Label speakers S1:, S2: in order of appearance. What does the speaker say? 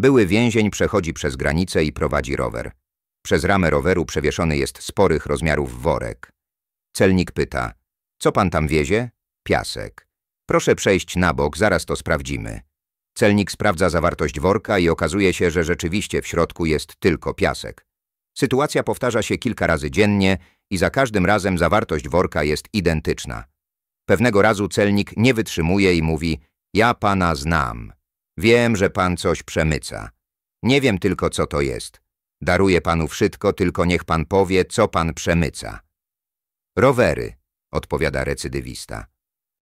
S1: Były więzień przechodzi przez granicę i prowadzi rower. Przez ramę roweru przewieszony jest sporych rozmiarów worek. Celnik pyta, co pan tam wiezie? Piasek. Proszę przejść na bok, zaraz to sprawdzimy. Celnik sprawdza zawartość worka i okazuje się, że rzeczywiście w środku jest tylko piasek. Sytuacja powtarza się kilka razy dziennie i za każdym razem zawartość worka jest identyczna. Pewnego razu celnik nie wytrzymuje i mówi – ja pana znam. Wiem, że pan coś przemyca. Nie wiem tylko, co to jest. Daruję panu wszystko, tylko niech pan powie, co pan przemyca. Rowery, odpowiada recydywista.